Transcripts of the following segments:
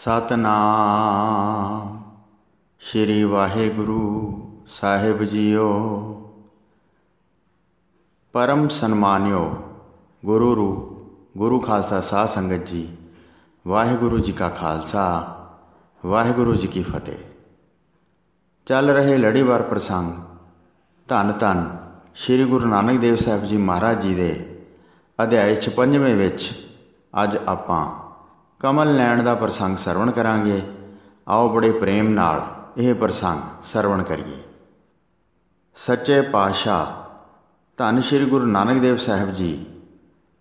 ਸਤਨਾਮ ਸ੍ਰੀ ਵਾਹਿਗੁਰੂ ਸਾਹਿਬ ਜੀਓ ਪਰਮ ਸਨਮਾਨਿਓ ਗੁਰੂ ਰੂਪ ਗੁਰੂ ਖਾਲਸਾ ਸਾਹ ਸੰਗਤ ਜੀ ਵਾਹਿਗੁਰੂ ਜੀ ਕਾ ਖਾਲਸਾ ਵਾਹਿਗੁਰੂ ਜੀ ਕੀ ਫਤਿਹ ਚੱਲ ਰਹੇ ਲੜੀਵਾਰ ਪ੍ਰਸੰਗ ਧੰਨ ਧੰਨ ਸ੍ਰੀ ਗੁਰੂ ਨਾਨਕ ਦੇਵ ਸਾਹਿਬ ਜੀ ਮਹਾਰਾਜ ਜੀ ਦੇ ਅਧਿਆਇ 56ਵੇਂ ਵਿੱਚ ਅੱਜ ਆਪਾਂ ਕਮਲ ਲੈਣ ਦਾ ਪ੍ਰਸੰਗ ਸਰਵਣ ਕਰਾਂਗੇ ਆਓ ਬੜੇ ਪ੍ਰੇਮ ਨਾਲ ਇਹ ਪ੍ਰਸੰਗ ਸਰਵਣ ਕਰੀਏ ਸੱਚੇ ਪਾਤਸ਼ਾਹ ਧੰਨ ਸ਼੍ਰੀ ਗੁਰੂ ਨਾਨਕ ਦੇਵ ਸਾਹਿਬ ਜੀ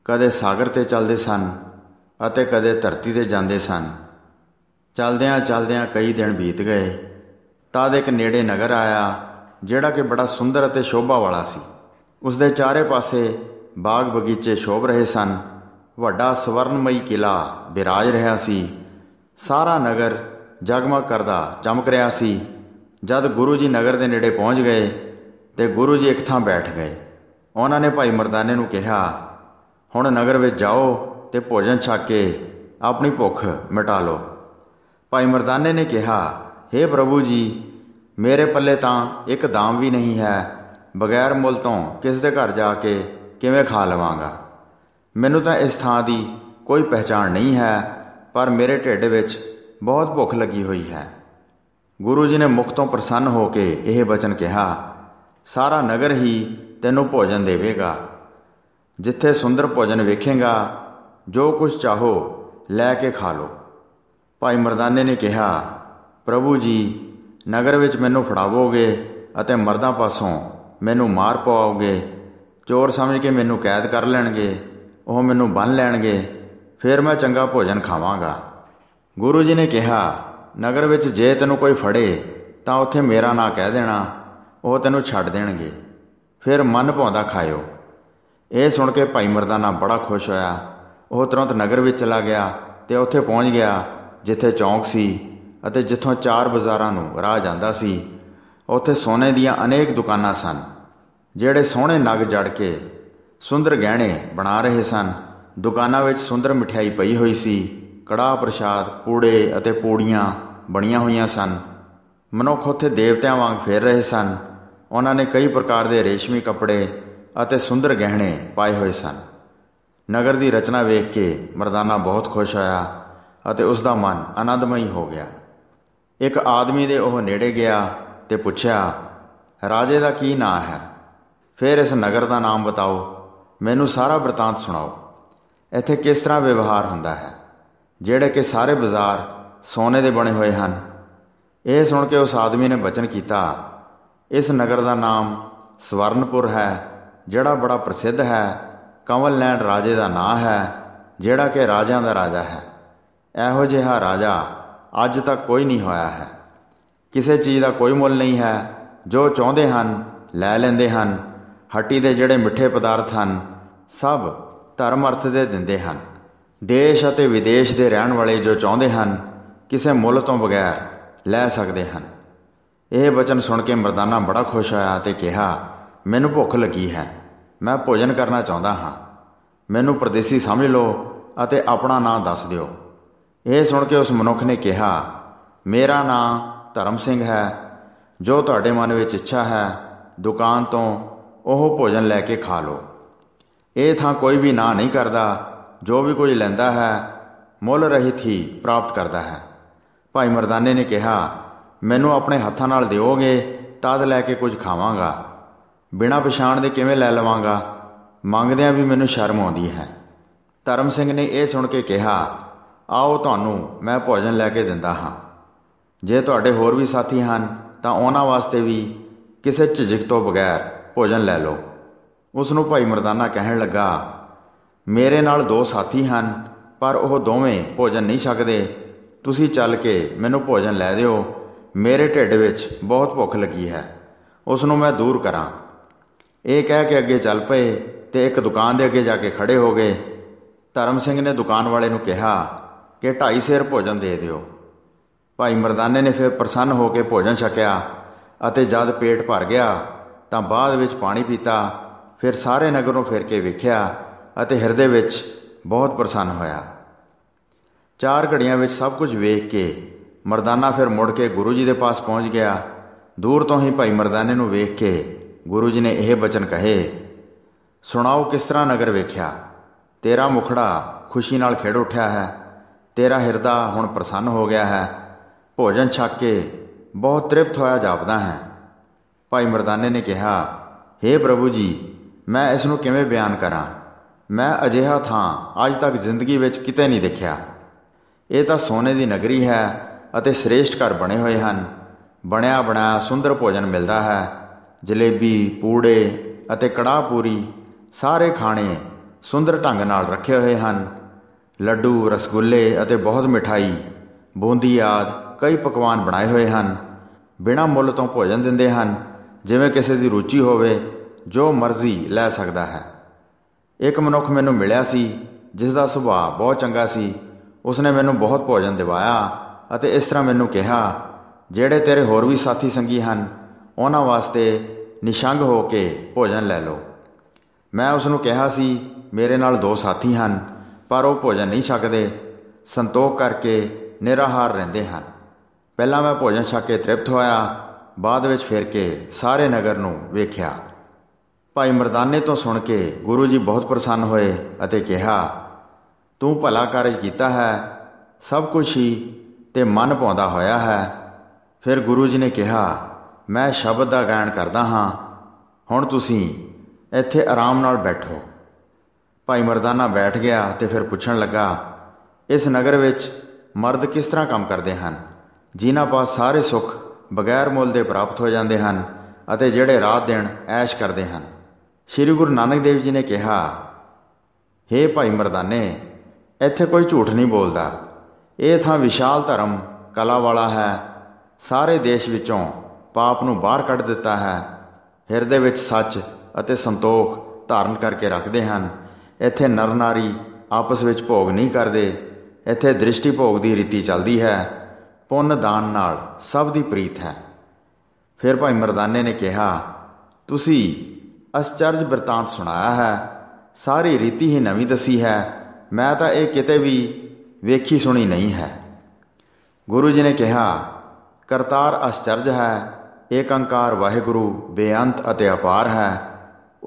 ਕਦੇ ਸਾਗਰ ਤੇ ਚੱਲਦੇ ਸਨ ਅਤੇ ਕਦੇ ਧਰਤੀ ਤੇ ਜਾਂਦੇ ਸਨ ਚਲਦਿਆਂ ਚਲਦਿਆਂ ਕਈ ਦਿਨ ਬੀਤ ਗਏ ਤਦ ਇੱਕ ਨੇੜੇ ਨਗਰ ਆਇਆ ਜਿਹੜਾ ਕਿ ਬੜਾ ਸੁੰਦਰ ਅਤੇ ਸ਼ੋਭਾ ਵਾਲਾ ਸੀ ਉਸ ਦੇ ਚਾਰੇ ਪਾਸੇ ਬਾਗ ਬਗੀਚੇ ਸ਼ੋਭ ਰਹੇ ਸਨ ਵੱਡਾ ਸਵਰਨਮਈ ਕਿਲਾ ਬਿਰਾਜ ਰਿਹਾ ਸੀ ਸਾਰਾ ਨਗਰ ਜਗਮਗ ਕਰਦਾ ਚਮਕ ਰਿਹਾ ਸੀ ਜਦ ਗੁਰੂ ਜੀ ਨਗਰ ਦੇ ਨੇੜੇ ਪਹੁੰਚ ਗਏ ਤੇ ਗੁਰੂ ਜੀ ਇੱਕ ਥਾਂ ਬੈਠ ਗਏ ਉਹਨਾਂ ਨੇ ਭਾਈ ਮਰਦਾਨੇ ਨੂੰ ਕਿਹਾ ਹੁਣ ਨਗਰ ਵਿੱਚ ਜਾਓ ਤੇ ਭੋਜਨ ਛਕ ਕੇ ਆਪਣੀ ਭੁੱਖ ਮਿਟਾ ਲਓ ਭਾਈ ਮਰਦਾਨੇ ਨੇ ਕਿਹਾ हे ਪ੍ਰਭੂ ਜੀ ਮੇਰੇ ਪੱਲੇ ਤਾਂ ਇੱਕ ਦਾਮ ਵੀ ਨਹੀਂ ਹੈ ਬਗੈਰ ਮੁੱਲ ਤੋਂ ਕਿਸ ਦੇ ਘਰ ਜਾ ਕੇ ਕਿਵੇਂ ਖਾ ਲਵਾਂਗਾ ਮੈਨੂੰ ਤਾਂ ਇਸ ਥਾਂ ਦੀ ਕੋਈ ਪਹਿਚਾਣ ਨਹੀਂ ਹੈ ਪਰ ਮੇਰੇ ਢਿੱਡ ਵਿੱਚ ਬਹੁਤ ਭੁੱਖ ਲੱਗੀ ਹੋਈ ਹੈ ਗੁਰੂ ਜੀ ਨੇ ਮੁਖ ਤੋਂ ਪ੍ਰਸੰਨ ਹੋ ਕੇ ਇਹ ਬਚਨ ਕਿਹਾ ਸਾਰਾ ਨਗਰ ਹੀ ਤੈਨੂੰ ਭੋਜਨ ਦੇਵੇਗਾ ਜਿੱਥੇ ਸੁੰਦਰ ਭੋਜਨ ਵੇਖੇਗਾ ਜੋ ਕੁਝ ਚਾਹੋ ਲੈ ਕੇ ਖਾ ਲਓ ਭਾਈ ਮਰਦਾਨੇ ਨੇ ਕਿਹਾ ਪ੍ਰਭੂ ਜੀ ਨਗਰ ਵਿੱਚ ਮੈਨੂੰ ਫੜਾਵੋਗੇ ਅਤੇ ਮਰਦਾਂ ਪਾਸੋਂ ਮੈਨੂੰ ਮਾਰ ਪਾਓਗੇ ਚੋਰ ਸਮਝ ਕੇ ਮੈਨੂੰ ਕੈਦ ਕਰ ਲੈਣਗੇ ਉਹ ਮੈਨੂੰ ਬੰਨ ਲੈਣਗੇ ਫਿਰ ਮੈਂ ਚੰਗਾ ਭੋਜਨ ਖਾਵਾਂਗਾ ਗੁਰੂ ਜੀ ਨੇ ਕਿਹਾ ਨਗਰ ਵਿੱਚ ਜੇ ਤੈਨੂੰ ਕੋਈ ਫੜੇ ਤਾਂ ਉੱਥੇ ਮੇਰਾ ਨਾਂ ਕਹਿ ਦੇਣਾ ਉਹ ਤੈਨੂੰ ਛੱਡ ਦੇਣਗੇ ਫਿਰ ਮਨ ਭਾਉਂਦਾ ਖਾਇਓ ਇਹ ਸੁਣ ਕੇ ਭਾਈ ਮਰਦਾਨਾ ਬੜਾ ਖੁਸ਼ ਹੋਇਆ ਉਹ ਤੁਰੰਤ ਨਗਰ ਵਿੱਚ ਚਲਾ ਗਿਆ ਤੇ ਉੱਥੇ ਪਹੁੰਚ ਗਿਆ ਜਿੱਥੇ ਚੌਂਕ ਸੀ ਅਤੇ ਜਿੱਥੋਂ ਚਾਰ ਬਾਜ਼ਾਰਾਂ ਨੂੰ ਰਾਹ ਜਾਂਦਾ ਸੀ ਉੱਥੇ ਸੋਨੇ ਦੀਆਂ ਅਨੇਕ ਦੁਕਾਨਾਂ ਸਨ ਜਿਹੜੇ ਸੋਹਣੇ ਨਗ ਜੜ ਕੇ ਸੁੰਦਰ ਗਹਿਣੇ ਬਣਾ ਰਹੇ ਸਨ ਦੁਕਾਨਾਂ ਵਿੱਚ ਸੁੰਦਰ ਮਠਿਆਈ ਪਈ ਹੋਈ ਸੀ ਕੜਾ ਪ੍ਰਸ਼ਾਦ ਪੂੜੇ ਅਤੇ ਪੂੜੀਆਂ ਬਣੀਆਂ ਹੋਈਆਂ ਸਨ ਮਨੁੱਖ ਉੱਥੇ ਦੇਵਤਿਆਂ ਵਾਂਗ ਫੇਰ ਰਹੇ ਸਨ ਉਹਨਾਂ ਨੇ ਕਈ ਪ੍ਰਕਾਰ ਦੇ ਰੇਸ਼ਮੀ ਕੱਪੜੇ ਅਤੇ ਸੁੰਦਰ ਗਹਿਣੇ ਪਾਏ ਹੋਏ ਸਨ ਨਗਰ ਦੀ ਰਚਨਾ ਵੇਖ ਕੇ ਮਰਦਾਨਾ ਬਹੁਤ ਖੁਸ਼ ਹੋਇਆ ਅਤੇ ਉਸ ਦਾ ਮਨ ਆਨੰਦਮਈ ਹੋ ਗਿਆ ਇੱਕ ਆਦਮੀ ਦੇ ਉਹ ਨੇੜੇ ਗਿਆ ਤੇ ਪੁੱਛਿਆ ਰਾਜੇ ਦਾ ਕੀ ਨਾਂ ਹੈ ਫਿਰ ਇਸ ਨਗਰ ਦਾ ਨਾਮ ਬਤਾਓ ਮੈਨੂੰ ਸਾਰਾ ਵਰਤਾਂਤ ਸੁਣਾਓ ਇੱਥੇ ਕਿਸ ਤਰ੍ਹਾਂ ਵਿਵਹਾਰ ਹੁੰਦਾ ਹੈ ਜਿਹੜੇ ਕਿ ਸਾਰੇ ਬਾਜ਼ਾਰ ਸੋਨੇ ਦੇ ਬਣੇ ਹੋਏ ਹਨ ਇਹ ਸੁਣ ਕੇ ਉਸ ਆਦਮੀ ਨੇ ਬਚਨ ਕੀਤਾ ਇਸ ਨਗਰ ਦਾ ਨਾਮ ਸਵਰਨਪੁਰ ਹੈ ਜਿਹੜਾ ਬੜਾ ਪ੍ਰਸਿੱਧ ਹੈ ਕਮਲ ਲੈਂਡ ਰਾਜੇ ਦਾ ਨਾਂ ਹੈ ਜਿਹੜਾ ਕਿ ਰਾਜਾਂ ਦਾ ਰਾਜਾ ਹੈ ਇਹੋ ਜਿਹਾ ਰਾਜਾ ਅੱਜ ਤੱਕ ਕੋਈ ਨਹੀਂ ਹੋਇਆ ਹੈ ਕਿਸੇ ਚੀਜ਼ ਦਾ ਕੋਈ ਮੁੱਲ ਨਹੀਂ ਹੈ ਜੋ ਚਾਹੁੰਦੇ ਹਨ ਲੈ ਲੈਂਦੇ ਹਨ ਹੱਟੀ ਦੇ ਜਿਹੜੇ ਮਿੱਠੇ ਪਦਾਰਥ ਹਨ ਸਭ ਧਰਮ ਅਰਥ ਦੇ ਦਿੰਦੇ ਹਨ ਦੇਸ਼ ਅਤੇ ਵਿਦੇਸ਼ ਦੇ ਰਹਿਣ ਵਾਲੇ ਜੋ ਚਾਹੁੰਦੇ ਹਨ ਕਿਸੇ ਮੁੱਲ ਤੋਂ ਬਗੈਰ ਲੈ ਸਕਦੇ ਹਨ ਇਹ ਬਚਨ ਸੁਣ ਕੇ ਮਰਦਾਨਾ ਬੜਾ ਖੁਸ਼ ਹੋਇਆ ਤੇ ਕਿਹਾ ਮੈਨੂੰ ਭੁੱਖ ਲੱਗੀ ਹੈ ਮੈਂ ਭੋਜਨ ਕਰਨਾ ਚਾਹੁੰਦਾ ਹਾਂ ਮੈਨੂੰ ਪਰਦੇਸੀ ਸਮਝ ਲਓ ਅਤੇ ਆਪਣਾ ਨਾਮ ਦੱਸ ਦਿਓ ਇਹ ਸੁਣ ਕੇ ਉਸ ਮਨੁੱਖ ਨੇ ਕਿਹਾ ਮੇਰਾ ਨਾਮ ਧਰਮ ਸਿੰਘ ਹੈ ਜੋ ਤੁਹਾਡੇ ਮਨ ਵਿੱਚ ਇੱਛਾ ਹੈ ਦੁਕਾਨ ਤੋਂ ਉਹ ਭੋਜਨ ਲੈ ਕੇ ਖਾ ਲੋ ਇਹ ਥਾਂ ਕੋਈ ਵੀ ਨਾ ਨਹੀਂ ਕਰਦਾ ਜੋ ਵੀ ਕੋਈ ਲੈਂਦਾ ਹੈ ਮੁੱਲ ਰਹਿਤ ਹੀ ਪ੍ਰਾਪਤ ਕਰਦਾ ਹੈ ਭਾਈ ਮਰਦਾਨੇ ਨੇ ਕਿਹਾ ਮੈਨੂੰ ਆਪਣੇ ਹੱਥਾਂ ਨਾਲ ਦਿਓਗੇ ਤਦ ਲੈ ਕੇ ਕੁਝ ਖਾਵਾਂਗਾ ਬਿਨਾਂ ਪਛਾਣ ਦੇ ਕਿਵੇਂ ਲੈ ਲਵਾਂਗਾ ਮੰਗਦਿਆਂ ਵੀ ਮੈਨੂੰ ਸ਼ਰਮ ਆਉਂਦੀ ਹੈ ਧਰਮ ਸਿੰਘ ਨੇ ਇਹ ਸੁਣ ਕੇ ਕਿਹਾ ਆਓ ਤੁਹਾਨੂੰ ਮੈਂ ਭੋਜਨ ਲੈ ਕੇ ਦਿੰਦਾ ਹਾਂ ਜੇ ਤੁਹਾਡੇ ਹੋਰ ਵੀ ਸਾਥੀ ਹਨ ਤਾਂ ਉਹਨਾਂ ਵਾਸਤੇ ਵੀ ਕਿਸੇ ਝਿਜਕ ਤੋਂ ਬਗੈਰ ਭੋਜਨ ਲੈ ਲਓ ਉਸ ਨੂੰ ਭਾਈ ਮਰਦਾਨਾ ਕਹਿਣ ਲੱਗਾ ਮੇਰੇ ਨਾਲ ਦੋ ਸਾਥੀ ਹਨ ਪਰ ਉਹ ਦੋਵੇਂ ਭੋਜਨ ਨਹੀਂ ਸਕਦੇ ਤੁਸੀਂ ਚੱਲ ਕੇ ਮੈਨੂੰ ਭੋਜਨ ਲੈ ਦਿਓ ਮੇਰੇ ਢਿੱਡ ਵਿੱਚ ਬਹੁਤ ਭੁੱਖ ਲੱਗੀ ਹੈ ਉਸ ਨੂੰ ਮੈਂ ਦੂਰ ਕਰਾਂ ਇਹ ਕਹਿ ਕੇ ਅੱਗੇ ਚੱਲ ਪਏ ਤੇ ਇੱਕ ਦੁਕਾਨ ਦੇ ਅੱਗੇ ਜਾ ਕੇ ਖੜੇ ਹੋ ਗਏ ਧਰਮ ਸਿੰਘ ਨੇ ਦੁਕਾਨ ਵਾਲੇ ਨੂੰ ਕਿਹਾ ਕਿ ਢਾਈ ਸੇਰ ਭੋਜਨ ਦੇ ਦਿਓ ਭਾਈ ਮਰਦਾਨੇ ਨੇ ਫਿਰ ਪ੍ਰਸੰਨ ਹੋ ਕੇ ਭੋਜਨ ਛਕਿਆ ਅਤੇ ਜਦ ਪੇਟ ਭਰ ਗਿਆ ਤਾਂ ਬਾਅਦ ਵਿੱਚ ਪਾਣੀ ਪੀਤਾ ਫਿਰ ਸਾਰੇ ਨਗਰੋਂ ਫਿਰ ਕੇ ਵੇਖਿਆ ਅਤੇ ਹਿਰਦੇ ਵਿੱਚ ਬਹੁਤ ਪ੍ਰਸੰਨ ਹੋਇਆ ਚਾਰ ਘੜੀਆਂ ਵਿੱਚ ਸਭ ਕੁਝ ਵੇਖ ਕੇ ਮਰਦਾਨਾ ਫਿਰ ਮੁੜ ਕੇ ਗੁਰੂ ਜੀ ਦੇ ਪਾਸ ਪਹੁੰਚ ਗਿਆ ਦੂਰ ਤੋਂ ਹੀ ਭਾਈ ਮਰਦਾਨੇ ਨੂੰ ਵੇਖ ਕੇ ਗੁਰੂ ਜੀ ਨੇ ਇਹ ਬਚਨ ਕਹੇ ਸੁਣਾਓ ਕਿਸ ਤਰ੍ਹਾਂ ਨਗਰ ਵੇਖਿਆ ਤੇਰਾ ਮੁਖੜਾ ਖੁਸ਼ੀ ਨਾਲ ਖੇੜ ਉੱਠਿਆ ਹੈ ਤੇਰਾ ਹਿਰਦਾ ਹੁਣ ਪ੍ਰਸੰਨ ਹੋ ਗਿਆ ਹੈ ਭੋਜਨ ਛੱਕ ਕੇ ਬਹੁਤ ਤ੍ਰਿਪਤ ਹੋਇਆ ਜਾਪਦਾ ਹੈ ਭਾਈ ਮਰਦਾਨੇ ਨੇ ਕਿਹਾ हे ਪ੍ਰਭੂ ਜੀ ਮੈਂ ਇਸ ਨੂੰ ਕਿਵੇਂ ਬਿਆਨ ਕਰਾਂ ਮੈਂ ਅਜਿਹਾ ਥਾਂ ਅੱਜ ਤੱਕ ਜ਼ਿੰਦਗੀ ਵਿੱਚ ਕਿਤੇ ਨਹੀਂ ਦੇਖਿਆ ਇਹ ਤਾਂ ਸੋਨੇ ਦੀ ਨਗਰੀ ਹੈ ਅਤੇ ਸ੍ਰੇਸ਼ਟ ਘਰ ਬਣੇ ਹੋਏ ਹਨ ਬਣਿਆ ਬਣਾਇਆ ਸੁੰਦਰ ਭੋਜਨ ਮਿਲਦਾ ਹੈ ਜਲੇਬੀ ਪੂੜੇ ਅਤੇ ਕੜਾਹ ਪੂਰੀ ਸਾਰੇ ਖਾਣੇ ਸੁੰਦਰ ਢੰਗ ਨਾਲ ਰੱਖੇ ਹੋਏ ਹਨ ਲੱਡੂ ਰਸਗੁੱਲੇ ਅਤੇ ਬਹੁਤ ਮਿਠਾਈ ਬੂੰਦੀ ਆਦ ਕਈ ਪਕਵਾਨ ਬਣਾਏ ਹੋਏ ਹਨ ਬਿਨਾਂ ਮੁੱਲ ਤੋਂ ਭੋਜਨ ਦਿੰਦੇ ਹਨ ਜਿਵੇਂ ਕਿਸੇ ਦੀ ਰੁਚੀ ਹੋਵੇ ਜੋ ਮਰਜ਼ੀ ਲੈ ਸਕਦਾ ਹੈ ਇੱਕ ਮਨੁੱਖ ਮੈਨੂੰ ਮਿਲਿਆ ਸੀ ਜਿਸ ਦਾ ਸੁਭਾਅ ਬਹੁਤ ਚੰਗਾ ਸੀ ਉਸਨੇ ਮੈਨੂੰ ਬਹੁਤ ਭੋਜਨ ਦਿਵਾਇਆ ਅਤੇ ਇਸ ਤਰ੍ਹਾਂ ਮੈਨੂੰ ਕਿਹਾ ਜਿਹੜੇ ਤੇਰੇ ਹੋਰ ਵੀ ਸਾਥੀ ਸੰਗੀ ਹਨ ਉਹਨਾਂ ਵਾਸਤੇ ਨਿਸ਼ੰਗ ਹੋ ਕੇ ਭੋਜਨ ਲੈ ਲਓ ਮੈਂ ਉਸ ਨੂੰ ਕਿਹਾ ਸੀ ਮੇਰੇ ਨਾਲ ਦੋ ਸਾਥੀ ਹਨ ਪਰ ਉਹ ਭੋਜਨ ਨਹੀਂ ਛਕਦੇ ਸੰਤੋਖ ਕਰਕੇ ਨਿਰਾਹਾਰ ਰਹਿੰਦੇ ਹਨ ਪਹਿਲਾਂ ਮੈਂ ਭੋਜਨ ਛਕ ਕੇ ਤ੍ਰਿਪਤ ਹੋਇਆ ਬਾਅਦ ਵਿੱਚ ਫਿਰ ਕੇ ਸਾਰੇ ਨਗਰ ਨੂੰ ਵੇਖਿਆ ਭਾਈ ਮਰਦਾਨੇ ਤੋਂ ਸੁਣ ਕੇ ਗੁਰੂ ਜੀ ਬਹੁਤ ਪ੍ਰਸੰਨ ਹੋਏ ਅਤੇ ਕਿਹਾ ਤੂੰ ਭਲਾ ਕਾਰਜ ਕੀਤਾ ਹੈ ਸਭ ਕੁਝ ਹੀ ਤੇ ਮਨ ਪਾਉਂਦਾ ਹੋਇਆ ਹੈ ਫਿਰ ਗੁਰੂ ਜੀ ਨੇ ਕਿਹਾ ਮੈਂ ਸ਼ਬਦ ਦਾ ਗਾਇਨ ਕਰਦਾ ਹਾਂ ਹੁਣ ਤੁਸੀਂ ਇੱਥੇ ਆਰਾਮ ਨਾਲ ਬੈਠੋ ਭਾਈ ਮਰਦਾਨਾ ਬੈਠ ਗਿਆ ਤੇ ਫਿਰ ਪੁੱਛਣ ਲੱਗਾ ਇਸ ਨਗਰ ਵਿੱਚ ਮਰਦ ਕਿਸ ਤਰ੍ਹਾਂ ਕੰਮ ਕਰਦੇ ਹਨ ਜਿਨ੍ਹਾਂ ਪਾਸ ਸਾਰੇ ਸੁੱਖ ਬਗੈਰ ਮੁੱਲ ਦੇ ਪ੍ਰਾਪਤ ਹੋ ਜਾਂਦੇ ਹਨ ਅਤੇ ਜਿਹੜੇ ਰਾਤ ਦਿਨ ਐਸ਼ ਕਰਦੇ ਹਨ ਸ੍ਰੀ ਗੁਰੂ ਨਾਨਕ ਦੇਵ ਜੀ ਨੇ ਕਿਹਾ हे ਭਾਈ ਮਰਦਾਨੇ ਇੱਥੇ ਕੋਈ ਝੂਠ ਨਹੀਂ ਬੋਲਦਾ ਇਹ ਥਾਂ ਵਿਸ਼ਾਲ ਧਰਮ ਕਲਾ ਵਾਲਾ ਹੈ ਸਾਰੇ ਦੇਸ਼ ਵਿੱਚੋਂ ਪਾਪ ਨੂੰ ਬਾਹਰ ਕੱਢ ਦਿੱਤਾ ਹੈ ਹਿਰਦੇ ਵਿੱਚ ਸੱਚ ਅਤੇ ਸੰਤੋਖ ਧਾਰਨ ਕਰਕੇ ਰੱਖਦੇ ਹਨ ਇੱਥੇ ਨਰ ਨਾਰੀ ਆਪਸ ਵਿੱਚ ਭੋਗ ਨਹੀਂ ਕਰਦੇ ਇੱਥੇ ਦ੍ਰਿਸ਼ਟੀ ਭੋਗ ਦੀ ਰੀਤੀ ਚੱਲਦੀ ਹੈ ਪੁੰਨ ਦਾਨ ਨਾਲ ਸਭ ਦੀ ਪ੍ਰੀਤ ਹੈ ਫਿਰ ਭਾਈ ਮਰਦਾਨੇ ਨੇ ਕਿਹਾ ਤੁਸੀਂ ਅਸਚਰਜ ਬਰਤਾਂਤ ਸੁਣਾਇਆ ਹੈ ਸਾਰੀ ਰੀਤੀ ਹੀ ਨਵੀਂ ਦਸੀ ਹੈ ਮੈਂ ਤਾਂ ਇਹ ਕਿਤੇ ਵੀ ਵੇਖੀ ਸੁਣੀ ਨਹੀਂ ਹੈ ਗੁਰੂ ਜੀ ਨੇ ਕਿਹਾ ਕਰਤਾਰ ਅਸਚਰਜ ਹੈ ਏਕ ਅੰਕਾਰ ਵਾਹਿਗੁਰੂ ਬੇਅੰਤ ਅਤੇ ਅਪਾਰ ਹੈ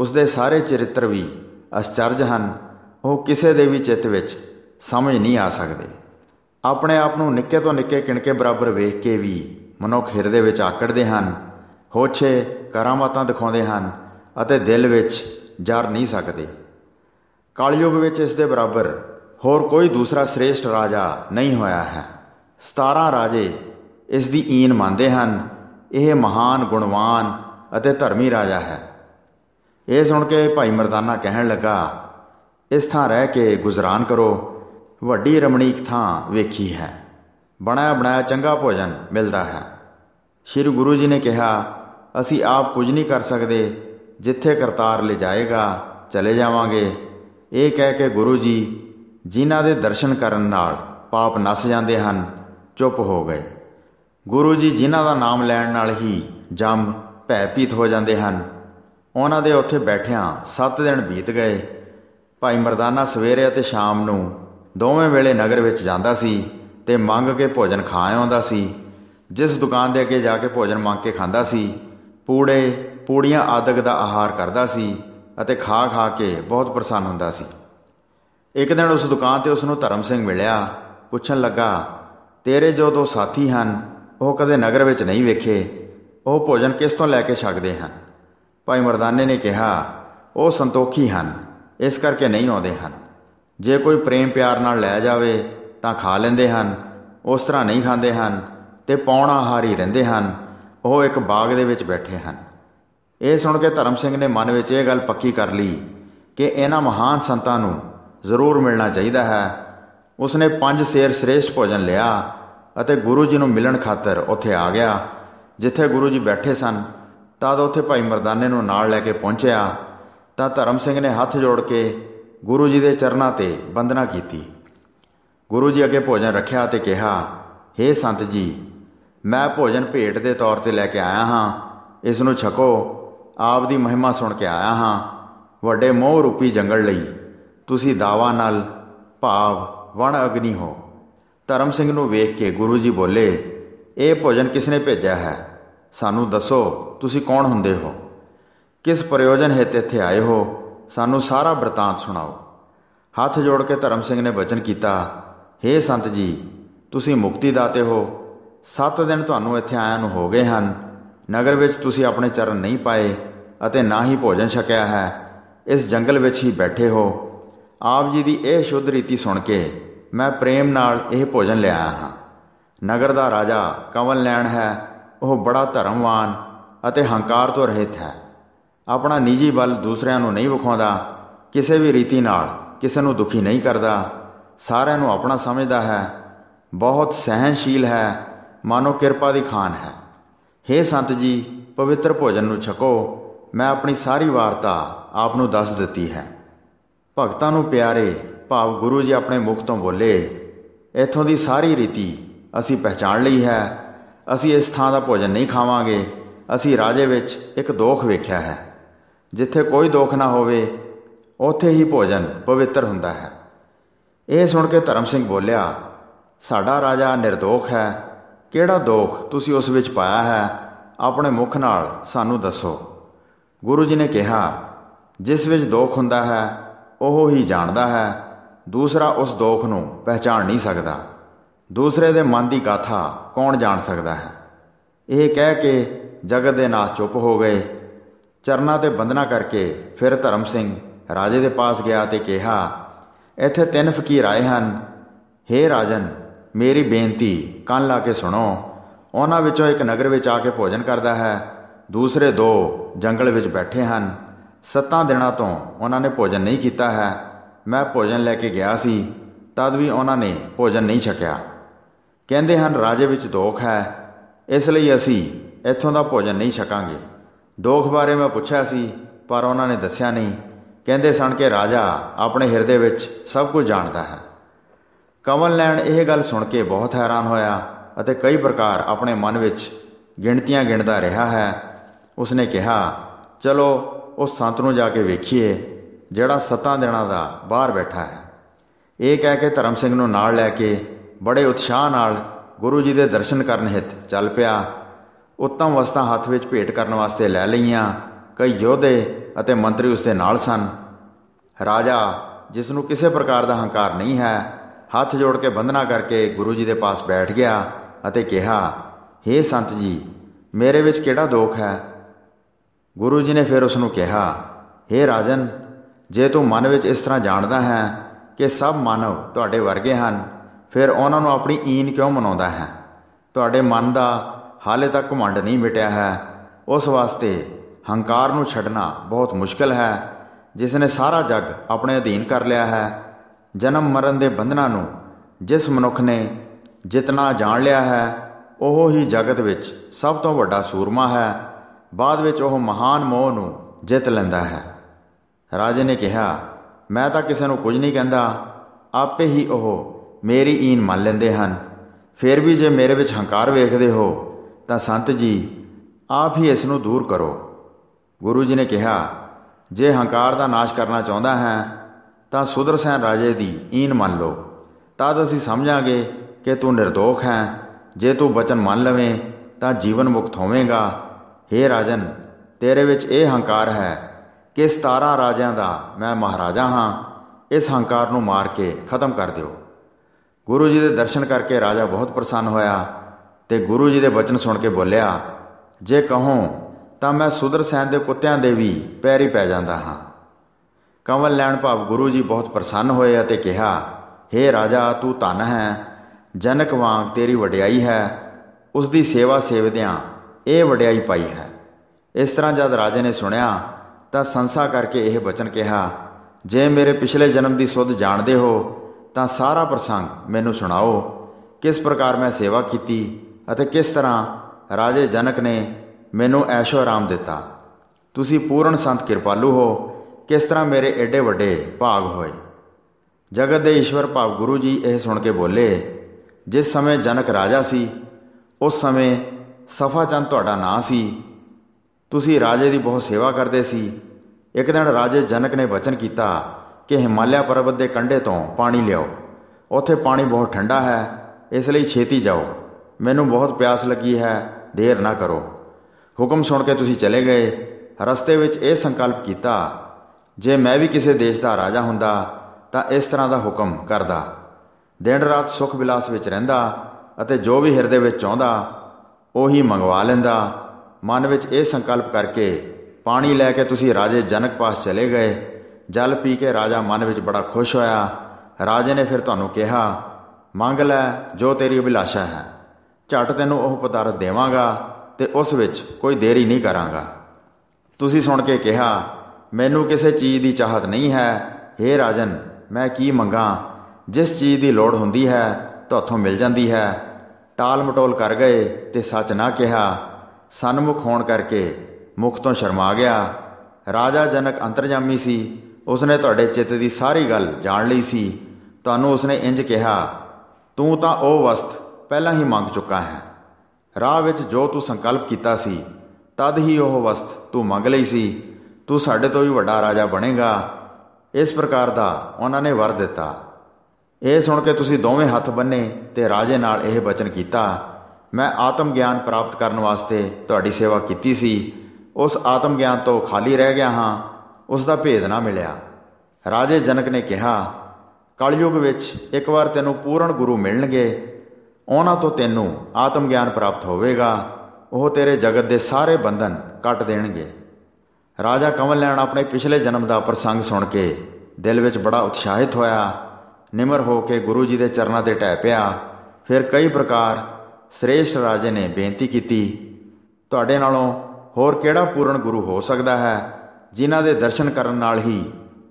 ਉਸ ਦੇ ਸਾਰੇ ਚਰਿੱਤਰ ਵੀ ਅਸਚਰਜ ਹਨ ਉਹ ਕਿਸੇ ਦੇ ਵੀ ਚਿੱਤ ਵਿੱਚ ਸਮਝ ਨਹੀਂ ਆ ਸਕਦੇ ਆਪਣੇ ਆਪ ਨੂੰ ਨਿੱਕੇ ਤੋਂ ਨਿੱਕੇ ਕਿਣਕੇ ਬਰਾਬਰ ਵੇਖ ਕੇ ਵੀ ਮਨੁੱਖ ਹਿਰਦੇ ਵਿੱਚ ਆਕੜਦੇ ਹਨ ਹੋਛੇ ਕਰਾਮਾਤਾਂ ਦਿਖਾਉਂਦੇ ਹਨ ਅਤੇ ਦਿਲ ਵਿੱਚ ਜਰ ਨਹੀਂ ਸਕਦੇ ਕਾਲਯੁਗ ਵਿੱਚ ਇਸ ਦੇ ਬਰਾਬਰ ਹੋਰ ਕੋਈ ਦੂਸਰਾ ਸ੍ਰੇਸ਼ਟ ਰਾਜਾ ਨਹੀਂ ਹੋਇਆ ਹੈ 17 ਰਾਜੇ ਇਸ ਦੀ ਈਨ ਮੰਨਦੇ ਹਨ ਇਹ ਮਹਾਨ ਗੁਣਵਾਨ ਅਤੇ ਧਰਮੀ ਰਾਜਾ ਹੈ ਇਹ ਸੁਣ ਕੇ ਭਾਈ ਮਰਦਾਨਾ ਕਹਿਣ ਲੱਗਾ ਇਸ ਥਾਂ ਰਹਿ ਕੇ ਗੁਜ਼ਰਾਨ ਕਰੋ ਵੱਡੀ ਰਮਣੀਕ ਥਾਂ ਵੇਖੀ ਹੈ ਬਣਾਇਆ ਬਣਾਇਆ ਚੰਗਾ ਭੋਜਨ ਮਿਲਦਾ ਹੈ ਸ਼੍ਰੀ ਗੁਰੂ ਜੀ ਨੇ ਕਿਹਾ ਅਸੀਂ ਆਪ ਕੁਝ ਨਹੀਂ ਕਰ ਸਕਦੇ ਜਿੱਥੇ ਕਰਤਾਰ ਲੈ ਜਾਏਗਾ ਚਲੇ ਜਾਵਾਂਗੇ ਇਹ ਕਹਿ ਕੇ ਗੁਰੂ ਜੀ ਜਿਨ੍ਹਾਂ ਦੇ ਦਰਸ਼ਨ ਕਰਨ ਨਾਲ ਪਾਪ ਨਸ ਜਾਂਦੇ ਹਨ ਚੁੱਪ ਹੋ ਗਏ ਗੁਰੂ ਜੀ ਜਿਨ੍ਹਾਂ ਦਾ ਨਾਮ ਲੈਣ ਨਾਲ ਹੀ ਜੰਮ ਪੀਤ ਹੋ ਜਾਂਦੇ ਹਨ ਉਹਨਾਂ ਦੇ ਉੱਥੇ ਬੈਠਿਆਂ 7 ਦਿਨ ਬੀਤ ਗਏ ਭਾਈ ਮਰਦਾਨਾ ਸਵੇਰੇ ਅਤੇ ਸ਼ਾਮ ਨੂੰ ਦੋਵੇਂ ਵੇਲੇ ਨਗਰ ਵਿੱਚ ਜਾਂਦਾ ਸੀ ਤੇ ਮੰਗ ਕੇ ਭੋਜਨ ਖਾ ਆਉਂਦਾ ਸੀ ਜਿਸ ਦੁਕਾਨ ਦੇ ਅੱਗੇ ਜਾ ਕੇ ਭੋਜਨ ਮੰਗ ਕੇ ਖਾਂਦਾ ਸੀ ਪੂੜੇ ਪੂੜੀਆਂ ਆਦਿਕ ਦਾ ਆਹਾਰ ਕਰਦਾ ਸੀ ਅਤੇ ਖਾ ਖਾ ਕੇ ਬਹੁਤ ਪ੍ਰਸੰਨ ਹੁੰਦਾ ਸੀ ਇੱਕ ਦਿਨ ਉਸ ਦੁਕਾਨ ਤੇ ਉਸ ਨੂੰ ਧਰਮ ਸਿੰਘ ਮਿਲਿਆ ਪੁੱਛਣ ਲੱਗਾ ਤੇਰੇ ਜੋ ਦੋ ਸਾਥੀ ਹਨ ਉਹ ਕਦੇ ਨਗਰ ਵਿੱਚ ਨਹੀਂ ਵੇਖੇ ਉਹ ਭੋਜਨ ਕਿਸ ਤੋਂ ਲੈ ਕੇ ਛਕਦੇ ਹਨ ਭਾਈ ਮਰਦਾਨੇ ਨੇ ਕਿਹਾ ਉਹ ਸੰਤੋਖੀ ਹਨ ਇਸ ਕਰਕੇ ਨਹੀਂ ਆਉਂਦੇ ਹਨ ਜੇ ਕੋਈ ਪ੍ਰੇਮ ਪਿਆਰ ਨਾਲ ਲੈ ਜਾਵੇ ਤਾਂ ਖਾ ਲੈਂਦੇ ਹਨ ਉਸ ਤਰ੍ਹਾਂ ਨਹੀਂ ਖਾਂਦੇ ਹਨ ਤੇ ਪੌਣਾ ਆਹਾਰੀ ਰਹਿੰਦੇ ਹਨ ਉਹ ਇੱਕ ਬਾਗ ਦੇ ਵਿੱਚ ਬੈਠੇ ਹਨ ਇਹ ਸੁਣ ਕੇ ਧਰਮ ਸਿੰਘ ਨੇ ਮਨ ਵਿੱਚ ਇਹ ਗੱਲ ਪੱਕੀ ਕਰ ਲਈ ਕਿ ਇਹਨਾਂ ਮਹਾਨ ਸੰਤਾਂ ਨੂੰ ਜ਼ਰੂਰ ਮਿਲਣਾ ਚਾਹੀਦਾ ਹੈ ਉਸਨੇ ਪੰਜ ਸੇਰ ਸ੍ਰੇਸ਼ਟ ਭੋਜਨ ਲਿਆ ਅਤੇ ਗੁਰੂ ਜੀ ਨੂੰ ਮਿਲਣ ਖਾਤਰ ਉੱਥੇ ਆ ਗਿਆ ਜਿੱਥੇ ਗੁਰੂ ਜੀ ਬੈਠੇ ਸਨ ਤਦ ਉੱਥੇ ਭਾਈ ਮਰਦਾਨੇ ਨੂੰ ਨਾਲ ਲੈ ਕੇ ਪਹੁੰਚਿਆ ਤਾਂ ਧਰਮ ਸਿੰਘ ਨੇ ਹੱਥ ਜੋੜ ਕੇ ਗੁਰੂ ਜੀ ਦੇ ਚਰਨਾਂ ਤੇ ਵੰਦਨਾ ਕੀਤੀ ਗੁਰੂ ਜੀ ਅੱਗੇ ਭੋਜਨ ਰੱਖਿਆ ਤੇ ਕਿਹਾ हे ਸੰਤ ਜੀ ਮੈਂ ਭੋਜਨ ਭੇਟ ਦੇ ਤੌਰ ਤੇ ਲੈ ਕੇ ਆਇਆ ਹਾਂ ਇਸ ਨੂੰ ਛਕੋ ਆਪ ਦੀ ਮਹਿਮਾ ਸੁਣ ਕੇ ਆਇਆ ਹਾਂ ਵੱਡੇ ਮੋਹ ਰੂਪੀ ਜੰਗਲ ਲਈ ਤੁਸੀਂ ਦਾਵਾ ਨਾਲ ਭਾਵ ਵਣ ਅਗਨੀ ਹੋ ਧਰਮ ਸਿੰਘ ਨੂੰ ਵੇਖ ਕੇ ਗੁਰੂ ਜੀ ਬੋਲੇ ਇਹ ਭੋਜਨ ਕਿਸ ਨੇ ਭੇਜਿਆ ਹੈ ਸਾਨੂੰ ਦੱਸੋ ਤੁਸੀਂ ਕੌਣ ਹੁੰਦੇ ਹੋ ਕਿਸ ਪ੍ਰਯੋਜਨ ਤੇ ਇੱਥੇ ਆਏ ਹੋ ਸਾਨੂੰ ਸਾਰਾ ਵਰਤਾਂਤ ਸੁਣਾਓ ਹੱਥ ਜੋੜ ਕੇ ਧਰਮ ਸਿੰਘ ਨੇ ਬਚਨ ਕੀਤਾ हे ਸੰਤ ਜੀ ਤੁਸੀਂ ਮੁਕਤੀ ਦਾਤੇ ਹੋ 7 ਦਿਨ ਤੁਹਾਨੂੰ ਇੱਥੇ ਆਇਆਂ ਨੂੰ ਹੋ ਗਏ ਹਨ ਨਗਰ ਵਿੱਚ ਤੁਸੀਂ ਆਪਣੇ ਚਰਨ ਨਹੀਂ ਪਾਏ ਅਤੇ ਨਾ ਹੀ ਭੋਜਨ ਛਕਿਆ ਹੈ ਇਸ ਜੰਗਲ ਵਿੱਚ ਹੀ ਬੈਠੇ ਹੋ ਆਪ ਜੀ ਦੀ ਇਹ ਸ਼ੁੱਧ ਰੀਤੀ ਸੁਣ ਕੇ ਮੈਂ ਪ੍ਰੇਮ ਨਾਲ ਇਹ ਭੋਜਨ ਲਿਆਇਆ ਹਾਂ ਨਗਰ ਦਾ ਰਾਜਾ ਕਮਲ ਲੈਣ ਹੈ ਉਹ ਬੜਾ ਧਰਮਵਾਨ ਅਤੇ ਹੰਕਾਰ ਤੋਂ ਰਹਿਤ ਹੈ ਆਪਣਾ ਨਿੱਜੀ ਬਲ ਦੂਸਰਿਆਂ ਨੂੰ ਨਹੀਂ ਵਿਖਾਉਂਦਾ ਕਿਸੇ ਵੀ ਰੀਤੀ ਨਾਲ ਕਿਸੇ ਨੂੰ ਦੁਖੀ ਨਹੀਂ ਕਰਦਾ ਸਾਰਿਆਂ ਨੂੰ ਆਪਣਾ ਸਮਝਦਾ ਹੈ ਬਹੁਤ ਸਹਿਨਸ਼ੀਲ ਹੈ ਮਾਨੋ ਕਿਰਪਾ ਦੀ ਖਾਨ ਹੈ हे ਸੰਤ ਜੀ ਪਵਿੱਤਰ ਭੋਜਨ ਨੂੰ ਛਕੋ ਮੈਂ ਆਪਣੀ ਸਾਰੀ ਵਾਰਤਾ ਆਪ ਨੂੰ ਦੱਸ ਦਿੱਤੀ ਹੈ ਭਗਤਾਂ ਨੂੰ ਪਿਆਰੇ ਭਾਵ ਗੁਰੂ ਜੀ ਆਪਣੇ ਮੁਖ ਤੋਂ ਬੋਲੇ ਇਥੋਂ ਦੀ ਸਾਰੀ ਰੀਤੀ ਅਸੀਂ ਪਹਿਚਾਣ ਲਈ ਹੈ ਅਸੀਂ ਇਸ ਥਾਂ ਦਾ ਭੋਜਨ ਨਹੀਂ ਖਾਵਾਂਗੇ ਅਸੀਂ ਰਾਜੇ ਵਿੱਚ ਇੱਕ ਦੋਖ ਵੇਖਿਆ ਹੈ ਜਿੱਥੇ ਕੋਈ ਦੋਖ ਨਾ ਹੋਵੇ ਉੱਥੇ ਹੀ ਭੋਜਨ ਪਵਿੱਤਰ ਹੁੰਦਾ ਹੈ ਇਹ ਸੁਣ ਕੇ ਧਰਮ ਸਿੰਘ ਬੋਲਿਆ ਸਾਡਾ ਰਾਜਾ ਨਿਰਦੋਖ ਹੈ ਕਿਹੜਾ ਦੋਖ ਤੁਸੀਂ ਉਸ ਵਿੱਚ ਪਾਇਆ ਹੈ ਆਪਣੇ ਮੁਖ ਨਾਲ ਸਾਨੂੰ ਦੱਸੋ ਗੁਰੂ ਜੀ ਨੇ ਕਿਹਾ ਜਿਸ ਵਿੱਚ ਦੋਖ ਹੁੰਦਾ ਹੈ ਉਹ ਹੀ ਜਾਣਦਾ ਹੈ ਦੂਸਰਾ ਉਸ ਦੋਖ ਨੂੰ ਪਹਿਚਾਣ ਨਹੀਂ ਸਕਦਾ ਦੂਸਰੇ ਦੇ ਮਨ ਦੀ ਗਾਥਾ ਕੌਣ ਜਾਣ ਸਕਦਾ ਹੈ ਇਹ ਕਹਿ ਕੇ ਜਗਤ ਦੇ ਨਾਸ ਚੁੱਪ ਹੋ ਗਏ ਚਰਨਾ ਤੇ ਬੰਦਨਾ ਕਰਕੇ ਫਿਰ ਧਰਮ ਸਿੰਘ ਰਾਜੇ ਦੇ ਪਾਸ ਗਿਆ ਤੇ ਕਿਹਾ ਇੱਥੇ ਤਿੰਨ ਫਕੀਰ ਆਏ ਹਨ हे ਰਾਜਨ ਮੇਰੀ ਬੇਨਤੀ ਕੰਨ ਲਾ ਕੇ ਸੁਣੋ ਉਹਨਾਂ ਵਿੱਚੋਂ ਇੱਕ ਨਗਰ ਵਿੱਚ ਆ ਕੇ ਭੋਜਨ ਕਰਦਾ ਹੈ ਦੂਸਰੇ ਦੋ ਜੰਗਲ ਵਿੱਚ ਬੈਠੇ ਹਨ ਸੱਤਾਂ ਦਿਨਾਂ ਤੋਂ ਉਹਨਾਂ ਨੇ ਭੋਜਨ ਨਹੀਂ ਕੀਤਾ ਹੈ ਮੈਂ ਭੋਜਨ ਲੈ ਕੇ ਗਿਆ ਸੀ ਤਦ ਵੀ ਉਹਨਾਂ ਨੇ ਭੋਜਨ ਨਹੀਂ ਛਕਿਆ ਕਹਿੰਦੇ ਹਨ ਰਾਜੇ ਵਿੱਚ ਦੋਖ ਹੈ ਇਸ ਲਈ ਅਸੀਂ ਇੱਥੋਂ ਦਾ ਭੋਜਨ ਨਹੀਂ ਛਕਾਂਗੇ ਦੋਖ ਬਾਰੇ ਮੈਂ ਪੁੱਛਿਆ ਸੀ ਪਰ ਉਹਨਾਂ ਨੇ ਦੱਸਿਆ ਨਹੀਂ ਕਹਿੰਦੇ ਸਣ ਕਿ ਰਾਜਾ ਆਪਣੇ ਹਿਰਦੇ ਵਿੱਚ ਸਭ ਕੁਝ ਜਾਣਦਾ ਹੈ ਕਮਲ ਲੈਣ ਇਹ ਗੱਲ ਸੁਣ ਕੇ ਬਹੁਤ ਹੈਰਾਨ ਹੋਇਆ ਅਤੇ ਕਈ ਪ੍ਰਕਾਰ ਆਪਣੇ ਮਨ ਵਿੱਚ ਗਿਣਤੀਆਂ ਗਿਣਦਾ ਰਿਹਾ ਹੈ ਉਸਨੇ ਕਿਹਾ ਚਲੋ ਉਸ ਸੰਤ ਨੂੰ ਜਾ ਕੇ ਵੇਖੀਏ ਜਿਹੜਾ ਸਤਾਂ ਦਿਨਾਂ ਦਾ ਬਾਹਰ ਬੈਠਾ ਹੈ ਇਹ ਕਹਿ ਕੇ ਧਰਮ ਸਿੰਘ ਨੂੰ ਨਾਲ ਲੈ ਕੇ ਬੜੇ ਉਤਸ਼ਾਹ ਨਾਲ ਗੁਰੂ ਜੀ ਦੇ ਦਰਸ਼ਨ ਕਰਨ ਹਿੱਤ ਚੱਲ ਪਿਆ ਉੱਤਮ ਵਸਤਾਂ ਹੱਥ ਵਿੱਚ ਭੇਟ ਕਰਨ ਵਾਸਤੇ ਲੈ ਲਈਆਂ ਕਈ ਯੋਧੇ ਅਤੇ ਮੰਤਰੀ ਉਸ ਦੇ ਨਾਲ ਸਨ ਰਾਜਾ ਜਿਸ ਨੂੰ ਕਿਸੇ ਪ੍ਰਕਾਰ ਦਾ ਹੰਕਾਰ ਨਹੀਂ ਹੈ ਹੱਥ ਜੋੜ ਕੇ ਬੰਦਨਾ ਕਰਕੇ ਗੁਰੂ ਜੀ ਦੇ ਪਾਸ ਬੈਠ ਗਿਆ ਅਤੇ ਕਿਹਾ हे ਸੰਤ ਜੀ ਮੇਰੇ ਵਿੱਚ ਕਿਹੜਾ ਦੋਖ ਹੈ ਗੁਰੂ ਜੀ ਨੇ ਫਿਰ ਉਸ ਨੂੰ ਕਿਹਾ हे ਰਾਜਨ ਜੇ ਤੂੰ ਮਨ ਵਿੱਚ ਇਸ ਤਰ੍ਹਾਂ ਜਾਣਦਾ ਹੈ ਕਿ ਸਭ ਮਾਨਵ ਤੁਹਾਡੇ ਵਰਗੇ ਹਨ ਫਿਰ ਉਹਨਾਂ ਨੂੰ ਆਪਣੀ ਈਨ ਕਿਉਂ ਮਨਾਉਂਦਾ ਹੈ ਤੁਹਾਡੇ ਮਨ ਦਾ ਹਾਲੇ ਤੱਕ ਘਮੰਡ ਨਹੀਂ ਮਿਟਿਆ ਹੈ ਉਸ ਵਾਸਤੇ ਹੰਕਾਰ ਨੂੰ ਛੱਡਣਾ ਬਹੁਤ ਮੁਸ਼ਕਲ ਹੈ ਜਿਸ ਨੇ ਸਾਰਾ ਜੱਗ ਆਪਣੇ ਅਧੀਨ ਕਰ ਲਿਆ ਹੈ ਜਨਮ ਮਰਨ ਦੇ ਬੰਧਨਾਂ ਨੂੰ ਜਿਸ ਮਨੁੱਖ ਨੇ ਜਿਤਨਾ ਜਾਣ ਲਿਆ ਹੈ ਉਹ ਹੀ ਜਗਤ ਵਿੱਚ ਸਭ ਤੋਂ ਵੱਡਾ ਸੂਰਮਾ ਹੈ ਬਾਅਦ ਵਿੱਚ ਉਹ ਮਹਾਨ ਮੋਹ ਨੂੰ ਜਿੱਤ ਲੈਂਦਾ ਹੈ ਰਾਜੇ ਨੇ ਕਿਹਾ ਮੈਂ ਤਾਂ ਕਿਸੇ ਨੂੰ ਕੁਝ ਨਹੀਂ ਕਹਿੰਦਾ ਆਪੇ ਹੀ ਉਹ ਮੇਰੀ ਈਨ ਮੰਨ ਲੈਂਦੇ ਹਨ ਫਿਰ ਵੀ ਜੇ ਮੇਰੇ ਵਿੱਚ ਹੰਕਾਰ ਵੇਖਦੇ ਹੋ ਤਾਂ ਸੰਤ ਜੀ ਆਪ ਹੀ ਇਸ ਨੂੰ ਦੂਰ ਕਰੋ ਗੁਰੂ ਜੀ ਨੇ ਕਿਹਾ ਜੇ ਹੰਕਾਰ ਦਾ ਨਾਸ਼ ਕਰਨਾ ਚਾਹੁੰਦਾ ਹੈ ਤਾਂ ਸੁਦਰਸੈਨ ਰਾਜੇ ਦੀ ਈਨ ਮੰਨ ਲਓ ਤਦ ਅਸੀਂ ਸਮਝਾਂਗੇ ਕਿ ਤੂੰ ਨਿਰਦੋਖ ਹੈ ਜੇ ਤੂੰ ਬਚਨ ਮੰਨ ਲਵੇਂ ਤਾਂ ਜੀਵਨ ਮੁਕਤ ਹੋਵੇਂਗਾ हे ਰਾਜਨ ਤੇਰੇ ਵਿੱਚ ਇਹ ਹੰਕਾਰ ਹੈ ਕਿ 17 ਰਾਜਿਆਂ ਦਾ ਮੈਂ ਮਹਾਰਾਜਾ ਹਾਂ ਇਸ ਹੰਕਾਰ ਨੂੰ ਮਾਰ ਕੇ ਖਤਮ ਕਰ ਦਿਓ ਗੁਰੂ ਜੀ ਦੇ ਦਰਸ਼ਨ ਕਰਕੇ ਰਾਜਾ ਬਹੁਤ ਪ੍ਰਸੰਨ ਹੋਇਆ ਤੇ ਗੁਰੂ ਜੀ ਦੇ ਬਚਨ ਸੁਣ ਕੇ ਬੋਲਿਆ ਜੇ ਕਹੂੰ ਤਾਂ ਮੈਂ ਸੁਦਰਸੈਨ ਦੇ ਕੁੱਤਿਆਂ ਦੇ ਵੀ ਪੈਰੀ ਪੈ ਜਾਂਦਾ ਹਾਂ ਕਮਲ ਲੈਣ ਭਾਵ ਗੁਰੂ ਜੀ ਬਹੁਤ ਪ੍ਰਸੰਨ ਹੋਏ ਅਤੇ ਕਿਹਾ हे ਰਾਜਾ ਤੂੰ ਧਨ ਹੈ ਜਨਕ ਵਾਂਗ ਤੇਰੀ ਵਡਿਆਈ ਹੈ ਉਸ ਦੀ ਸੇਵਾ ਸੇਵਦਿਆਂ ਇਹ ਵਡਿਆਈ ਪਾਈ ਹੈ ਇਸ ਤਰ੍ਹਾਂ ਜਦ ਰਾਜੇ ਨੇ ਸੁਣਿਆ ਤਾਂ ਸੰਸਾ ਕਰਕੇ ਇਹ ਬਚਨ ਕਿਹਾ ਜੇ ਮੇਰੇ ਪਿਛਲੇ ਜਨਮ ਦੀ ਸੁਧ ਜਾਣਦੇ ਹੋ ਤਾਂ ਸਾਰਾ ਪ੍ਰਸੰਗ ਮੈਨੂੰ ਸੁਣਾਓ ਕਿਸ ਪ੍ਰਕਾਰ ਮੈਂ ਸੇਵਾ ਕੀਤੀ ਅਤੇ ਕਿਸ ਤਰ੍ਹਾਂ ਰਾਜੇ ਜਨਕ ਨੇ ਮੈਨੂੰ ਐਸ਼ੋ ਆਰਾਮ ਦਿੱਤਾ ਤੁਸੀਂ ਪੂਰਨ ਸੰਤ ਕਿਰਪਾਲੂ ਹੋ ਕਿਸ ਤਰ੍ਹਾਂ ਮੇਰੇ ਐਡੇ ਵੱਡੇ ਭਾਗ ਹੋਏ ਜਗਤ ਦੇ ਈਸ਼ਵਰ ਭਾਵ ਗੁਰੂ ਜੀ ਇਹ ਸੁਣ ਕੇ ਬੋਲੇ ਜਿਸ ਸਮੇਂ ਜਨਕ ਰਾਜਾ ਸੀ ਉਸ ਸਮੇਂ ਸਫਾਚੰਦ ਤੁਹਾਡਾ ਨਾਂ ਸੀ ਤੁਸੀਂ ਰਾਜੇ ਦੀ ਬਹੁਤ ਸੇਵਾ ਕਰਦੇ ਸੀ ਇੱਕ ਦਿਨ ਰਾਜੇ ਜਨਕ ਨੇ ਵਚਨ ਕੀਤਾ ਕਿ ਹਿਮਾਲਿਆ ਪਰਬਤ ਦੇ ਕੰਢੇ ਤੋਂ ਪਾਣੀ ਲਿਆਓ ਉੱਥੇ ਪਾਣੀ ਬਹੁਤ ਠੰਡਾ ਹੈ ਇਸ ਲਈ ਛੇਤੀ ਜਾਓ ਮੈਨੂੰ ਬਹੁਤ ਪਿਆਸ ਲੱਗੀ ਹੈ ਦੇਰ ਨਾ ਕਰੋ ਹੁਕਮ ਸੁਣ ਕੇ ਤੁਸੀਂ ਚਲੇ ਗਏ ਰਸਤੇ ਵਿੱਚ ਇਹ ਸੰਕਲਪ ਕੀਤਾ ਜੇ ਮੈਂ ਵੀ ਕਿਸੇ ਦੇਸ਼ ਦਾ ਰਾਜਾ ਹੁੰਦਾ ਤਾਂ ਇਸ ਤਰ੍ਹਾਂ ਦਾ ਹੁਕਮ ਕਰਦਾ ਦਿਨ ਰਾਤ ਸੁਖ ਵਿਲਾਸ ਵਿੱਚ ਰਹਿੰਦਾ ਅਤੇ ਜੋ ਵੀ ਹਿਰਦੇ ਵਿੱਚ ਚਾਹੁੰਦਾ ਉਹੀ ਮੰਗਵਾ ਲੈਂਦਾ ਮਨ ਵਿੱਚ ਇਹ ਸੰਕਲਪ ਕਰਕੇ ਪਾਣੀ ਲੈ ਕੇ ਤੁਸੀਂ ਰਾਜੇ ਜਨਕ ਪਾਸ ਚਲੇ ਗਏ ਜਲ ਪੀ ਕੇ ਰਾਜਾ ਮਨ ਵਿੱਚ ਬੜਾ ਖੁਸ਼ ਹੋਇਆ ਰਾਜੇ ਨੇ ਫਿਰ ਤੁਹਾਨੂੰ ਕਿਹਾ ਮੰਗ ਲੈ ਜੋ ਤੇਰੀ ਅਭਿਲਾਸ਼ਾ ਹੈ ਝਟ ਤੈਨੂੰ ਉਹ ਪਦਾਰਥ ਦੇਵਾਂਗਾ ਤੇ ਉਸ ਵਿੱਚ ਕੋਈ ਦੇਰੀ ਨਹੀਂ ਕਰਾਂਗਾ ਤੁਸੀਂ ਸੁਣ ਕੇ ਕਿਹਾ ਮੈਨੂੰ ਕਿਸੇ ਚੀਜ਼ ਦੀ ਚਾਹਤ ਨਹੀਂ ਹੈ हे ਰਾਜਨ ਮੈਂ ਕੀ ਮੰਗਾ ਜਿਸ ਚੀਜ਼ ਦੀ ਲੋੜ ਹੁੰਦੀ ਹੈ ਤੁਹਾਥੋਂ ਮਿਲ ਜਾਂਦੀ ਹੈ ਟਾਲ ਮਟੋਲ ਕਰ ਗਏ ਤੇ ਸੱਚ ਨਾ ਕਿਹਾ ਸਨਮੁਖ ਹੋਣ ਕਰਕੇ ਮੁਖ ਤੋਂ ਸ਼ਰਮਾ ਗਿਆ ਰਾਜਾ ਜਨਕ ਅੰਤਰਜਾਮੀ ਸੀ ਉਸਨੇ ਤੁਹਾਡੇ ਚਿੱਤ ਦੀ ਸਾਰੀ ਗੱਲ ਜਾਣ ਲਈ ਸੀ ਤੁਹਾਨੂੰ ਉਸਨੇ ਇੰਜ ਕਿਹਾ ਤੂੰ ਤਾਂ ਉਹ ਵਸਤ ਪਹਿਲਾਂ ਹੀ ਮੰਗ ਚੁੱਕਾ ਹੈ ਰਾਹ ਵਿੱਚ ਜੋ ਤੂੰ ਸੰਕਲਪ ਕੀਤਾ ਸੀ ਤਦ ਹੀ ਉਹ ਵਸਤ ਤੂੰ ਮੰਗ ਲਈ ਸੀ ਤੂੰ ਸਾਡੇ ਤੋਂ ਵੀ ਵੱਡਾ ਰਾਜਾ ਬਣੇਗਾ ਇਸ ਪ੍ਰਕਾਰ ਦਾ ਉਹਨਾਂ ਨੇ ਵਰ ਦਿੱਤਾ ਇਹ ਸੁਣ ਕੇ ਤੁਸੀਂ ਦੋਵੇਂ ਹੱਥ ਬੰਨੇ ਤੇ ਰਾਜੇ ਨਾਲ ਇਹ ਬਚਨ ਕੀਤਾ ਮੈਂ ਆਤਮ ਗਿਆਨ ਪ੍ਰਾਪਤ ਕਰਨ ਵਾਸਤੇ ਤੁਹਾਡੀ ਸੇਵਾ ਕੀਤੀ ਸੀ ਉਸ ਆਤਮ ਗਿਆਨ ਤੋਂ ਖਾਲੀ ਰਹਿ ਗਿਆ ਹਾਂ ਉਸ ਦਾ ਭੇਦ ਨਾ ਮਿਲਿਆ ਰਾਜੇ ਜਨਕ ਨੇ ਕਿਹਾ ਕਲਯੁਗ ਵਿੱਚ ਇੱਕ ਵਾਰ ਤੈਨੂੰ ਪੂਰਨ ਗੁਰੂ ਮਿਲਣਗੇ ਉਹਨਾਂ ਤੋਂ ਤੈਨੂੰ ਆਤਮ ਗਿਆਨ ਪ੍ਰਾਪਤ ਹੋਵੇਗਾ ਉਹ ਤੇਰੇ ਜਗਤ ਦੇ ਸਾਰੇ ਬੰਧਨ ਕੱਟ ਦੇਣਗੇ ਰਾਜਾ ਕਮਲ ਲੈਣ ਆਪਣੇ ਪਿਛਲੇ ਜਨਮ ਦਾ ਪ੍ਰਸੰਗ ਸੁਣ ਕੇ ਦਿਲ ਵਿੱਚ ਬੜਾ ਉਤਸ਼ਾਹਿਤ ਹੋਇਆ ਨਿਮਰ ਹੋ ਕੇ ਗੁਰੂ ਜੀ ਦੇ ਚਰਨਾਂ ਤੇ ਟਹਿ ਪਿਆ ਫਿਰ ਕਈ ਪ੍ਰਕਾਰ ਸ੍ਰੇਸ਼ਟ ਰਾਜੇ ਨੇ ਬੇਨਤੀ ਕੀਤੀ ਤੁਹਾਡੇ ਨਾਲੋਂ ਹੋਰ ਕਿਹੜਾ ਪੂਰਨ ਗੁਰੂ ਹੋ ਸਕਦਾ ਹੈ ਜਿਨ੍ਹਾਂ ਦੇ ਦਰਸ਼ਨ ਕਰਨ ਨਾਲ ਹੀ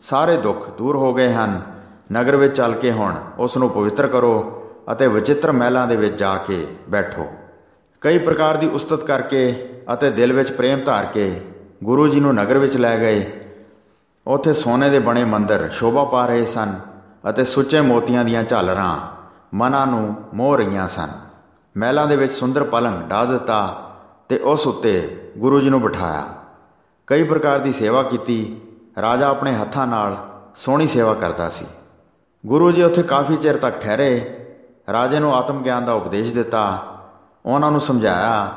ਸਾਰੇ ਦੁੱਖ ਦੂਰ ਹੋ ਗਏ ਹਨ ਨਗਰ ਵਿੱਚ ਚੱਲ ਕੇ ਹੁਣ ਉਸ ਨੂੰ ਪਵਿੱਤਰ ਕਰੋ ਅਤੇ ਵਿਚਿਤਰ ਮਹਿਲਾਂ ਦੇ ਵਿੱਚ ਜਾ ਕੇ ਬੈਠੋ ਕਈ ਪ੍ਰਕਾਰ ਦੀ ਉਸਤਤ ਕਰਕੇ ਅਤੇ ਦਿਲ ਵਿੱਚ ਪ੍ਰੇਮ ਧਾਰ ਕੇ ਗੁਰੂ ਜੀ ਨੂੰ ਨਗਰ ਵਿੱਚ ਲੈ ਗਏ ਉੱਥੇ ਸੋਨੇ ਦੇ ਬਣੇ ਮੰਦਰ ਸ਼ੋਭਾ ਪਾ ਰਹੇ ਸਨ ਅਤੇ ਸੁੱਚੇ ਮੋਤੀਆਂ ਦੀਆਂ ਝਾਲਰਾਂ ਮਨਾਂ ਨੂੰ ਮੋਹ ਰਹੀਆਂ ਸਨ ਮਹਿਲਾਂ ਦੇ ਵਿੱਚ ਸੁੰਦਰ ਪਲੰਗ ਢਾ ਦਿੱਤਾ ਤੇ ਉਸ ਉੱਤੇ ਗੁਰੂ ਜੀ ਨੂੰ ਬਿਠਾਇਆ ਕਈ ਪ੍ਰਕਾਰ ਦੀ ਸੇਵਾ ਕੀਤੀ ਰਾਜਾ ਆਪਣੇ ਹੱਥਾਂ ਨਾਲ ਸੋਹਣੀ ਸੇਵਾ ਕਰਦਾ ਸੀ ਗੁਰੂ ਜੀ ਉੱਥੇ ਕਾਫੀ ਚਿਰ ਤੱਕ ਠਹਿਰੇ ਰਾਜੇ ਨੂੰ ਆਤਮ ਗਿਆਨ ਦਾ ਉਪਦੇਸ਼ ਦਿੱਤਾ ਉਹਨਾਂ ਨੂੰ ਸਮਝਾਇਆ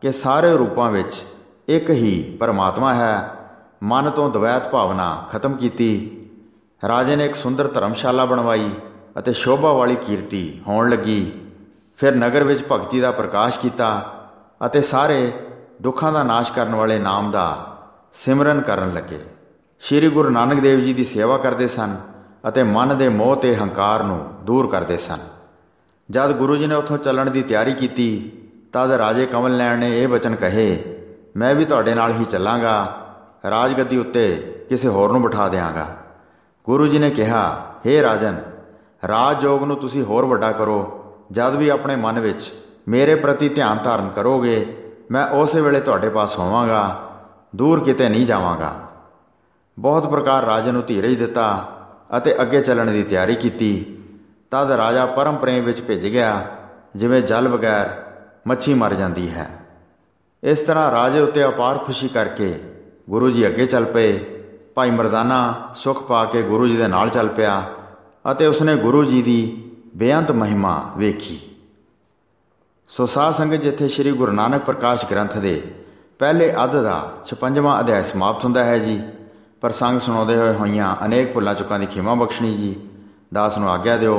ਕਿ ਸਾਰੇ ਰੂਪਾਂ ਵਿੱਚ ਇੱਕ ਹੀ ਪਰਮਾਤਮਾ ਹੈ ਮਨ ਤੋਂ ਦ્વੈਤ ਭਾਵਨਾ ਖਤਮ ਕੀਤੀ ਰਾਜੇ ਨੇ ਇੱਕ ਸੁੰਦਰ ਧਰਮਸ਼ਾਲਾ ਬਣਵਾਈ ਅਤੇ ਸ਼ੋਭਾ ਵਾਲੀ ਕੀਰਤੀ ਹੋਣ ਲੱਗੀ ਫਿਰ ਨਗਰ ਵਿੱਚ ਭਗਤੀ ਦਾ ਪ੍ਰਕਾਸ਼ ਕੀਤਾ ਅਤੇ ਸਾਰੇ ਦੁੱਖਾਂ ਦਾ ਨਾਸ਼ ਕਰਨ ਵਾਲੇ ਨਾਮ ਦਾ ਸਿਮਰਨ ਕਰਨ ਲੱਗੇ ਸ੍ਰੀ ਗੁਰੂ ਨਾਨਕ ਦੇਵ ਜੀ ਦੀ ਸੇਵਾ ਕਰਦੇ ਸਨ ਅਤੇ ਮਨ ਦੇ ਮੋਹ ਤੇ ਹੰਕਾਰ ਨੂੰ ਦੂਰ ਕਰਦੇ ਸਨ ਜਦ ਗੁਰੂ ਜੀ ਨੇ ਉੱਥੋਂ ਚੱਲਣ ਦੀ ਤਿਆਰੀ ਕੀਤੀ ਤਦ ਰਾਜੇ ਕਮਲ ਨੈਣ ਨੇ ਇਹ ਵਚਨ ਕਹੇ ਮੈਂ ਵੀ ਤੁਹਾਡੇ ਨਾਲ ਹੀ ਚੱਲਾਂਗਾ ਰਾਜਗੱਦੀ ਉੱਤੇ ਕਿਸੇ ਹੋਰ ਨੂੰ ਬਿਠਾ ਦੇਵਾਂਗਾ ਗੁਰੂ ਜੀ ਨੇ ਕਿਹਾ हे ਰਾਜਨ ਰਾਜ ਯੋਗ ਨੂੰ ਤੁਸੀਂ ਹੋਰ ਵੱਡਾ ਕਰੋ ਜਦ ਵੀ ਆਪਣੇ ਮਨ ਵਿੱਚ ਮੇਰੇ ਪ੍ਰਤੀ ਧਿਆਨ ਧਾਰਨ ਕਰੋਗੇ ਮੈਂ ਉਸੇ ਵੇਲੇ ਤੁਹਾਡੇ ਪਾਸ ਹੋਵਾਂਗਾ ਦੂਰ ਕਿਤੇ ਨਹੀਂ ਜਾਵਾਂਗਾ ਬਹੁਤ ਪ੍ਰਕਾਰ ਰਾਜਨ ਨੂੰ ਧੀਰਜ ਦਿੱਤਾ ਅਤੇ ਅੱਗੇ ਚੱਲਣ ਦੀ ਤਿਆਰੀ ਕੀਤੀ ਤਦ ਰਾਜਾ ਪਰਮ ਪ੍ਰੇਮ ਵਿੱਚ ਭਿੱਜ ਗਿਆ ਜਿਵੇਂ ਜਲ ਬਗੈਰ ਮੱਛੀ ਮਰ ਜਾਂਦੀ ਹੈ ਇਸ ਤਰ੍ਹਾਂ ਰਾਜੇ ਉੱਤੇ ਅਪਾਰ ਖੁਸ਼ੀ ਕਰਕੇ ਗੁਰੂ ਜੀ ਅੱਗੇ ਚੱਲ ਪਏ ਭਾਈ ਮਰਦਾਨਾ ਸੁਖ ਪਾ ਕੇ ਗੁਰੂ ਜੀ ਦੇ ਨਾਲ ਚੱਲ ਪਿਆ ਅਤੇ ਉਸਨੇ ਗੁਰੂ ਜੀ ਦੀ ਬੇਅੰਤ ਮਹਿਮਾ ਵੇਖੀ ਸੋ ਸਾਧ ਸੰਗਤ ਜਿੱਥੇ ਸ੍ਰੀ ਗੁਰੂ ਨਾਨਕ ਪ੍ਰਕਾਸ਼ ਗ੍ਰੰਥ ਦੇ ਪਹਿਲੇ ਅੱਧ ਦਾ 56ਵਾਂ ਅਧਿਆਇ ਸਮਾਪਤ ਹੁੰਦਾ ਹੈ ਜੀ ਪ੍ਰਸੰਗ ਸੁਣਾਉਂਦੇ ਹੋਏ ਹੋਈਆਂ ਅਨੇਕ ਭੁੱਲਾਂ ਚੁੱਕਾਂ ਦੀ ਖਿਮਾ ਬਖਸ਼ਣੀ ਜੀ ਦਾਸ ਨੂੰ ਆਗਿਆ ਦਿਓ